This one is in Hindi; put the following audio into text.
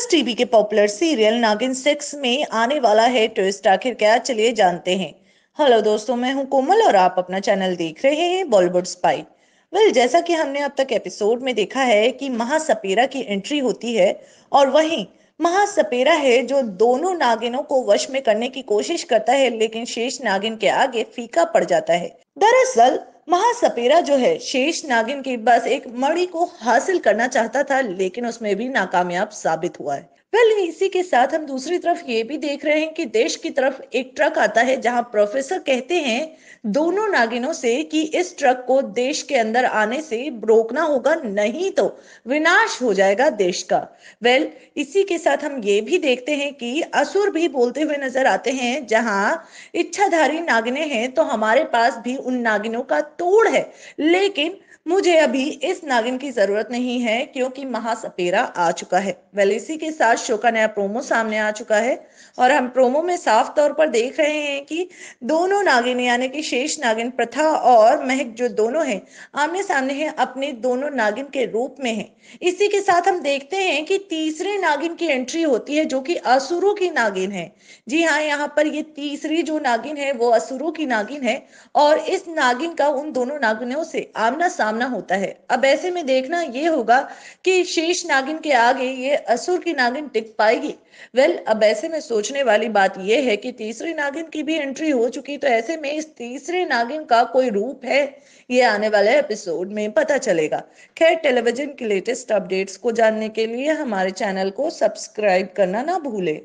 प्लस टीवी के पॉपुलर सीरियल नागिन सिक्स में आने वाला है ट्विस्ट आखिर क्या चलिए जानते हैं हेलो दोस्तों मैं हूं कोमल और आप अपना चैनल देख रहे हैं बॉलीवुड स्पाई वेल जैसा कि हमने अब तक एपिसोड में देखा है कि महासपेरा की एंट्री होती है और वहीं महासपेरा है जो दोनों नागिनों को वश में करने की कोशिश करता है लेकिन शेष नागिन के आगे फीका पड़ जाता है दरअसल महासपेरा जो है शेष नागिन की बस एक मणि को हासिल करना चाहता था लेकिन उसमें भी नाकामयाब साबित हुआ है वेल well, इसी के साथ हम दूसरी तरफ ये भी देख रहे हैं कि देश की तरफ एक ट्रक आता है जहां प्रोफेसर कहते हैं दोनों नागिनों से कि इस ट्रक को देश के अंदर आने से रोकना होगा नहीं तो विनाश हो जाएगा देश का वेल well, इसी के साथ हम ये भी देखते हैं कि असुर भी बोलते हुए नजर आते हैं जहां इच्छाधारी नागिने हैं तो हमारे पास भी उन नागिनों का तोड़ है लेकिन मुझे अभी इस नागिन की जरूरत नहीं है क्योंकि महासपेरा आ चुका है वेल इसी के साथ शो का नया प्रोमो सामने आ चुका है और हम प्रोमो में साफ तौर पर देख रहे हैं कि दोनों नागिन यानी कि शेष नागिन प्रथा और महक जो दोनों हैं आमने सामने हैं अपने दोनों नागिन के रूप में हैं इसी के साथ हम देखते हैं कि तीसरे नागिन की एंट्री होती है जो कि असुरों की नागिन है जी हाँ यहाँ पर ये तीसरी जो नागिन है वो असुरों की नागिन है और इस नागिन का उन दोनों नागिनों से आमना सामना सामना होता है अब ऐसे में देखना ये होगा कि शेष नागिन के आगे ये असुर की नागिन टिक पाएगी वेल well, अब ऐसे में सोचने वाली बात यह है कि तीसरी नागिन की भी एंट्री हो चुकी तो ऐसे में इस तीसरे नागिन का कोई रूप है ये आने वाले एपिसोड में पता चलेगा खैर टेलीविजन की लेटेस्ट अपडेट्स को जानने के लिए हमारे चैनल को सब्सक्राइब करना ना भूले